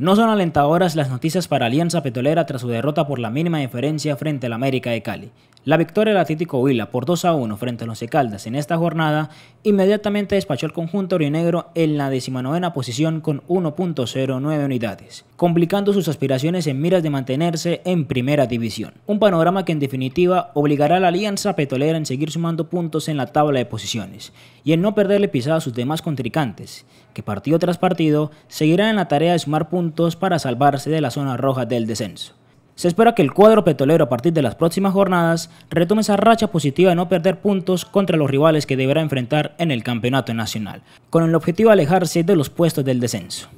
No son alentadoras las noticias para Alianza Petrolera tras su derrota por la mínima diferencia frente al América de Cali. La victoria del Atlético Huila por 2 a 1 frente a los Caldas en esta jornada inmediatamente despachó al conjunto orinegro en la 19 posición con 1.09 unidades, complicando sus aspiraciones en miras de mantenerse en primera división. Un panorama que en definitiva obligará a la Alianza Petrolera en seguir sumando puntos en la tabla de posiciones y en no perderle pisada a sus demás contrincantes, que partido tras partido seguirán en la tarea de sumar puntos para salvarse de la zona roja del descenso. Se espera que el cuadro petrolero a partir de las próximas jornadas retome esa racha positiva de no perder puntos contra los rivales que deberá enfrentar en el campeonato nacional, con el objetivo de alejarse de los puestos del descenso.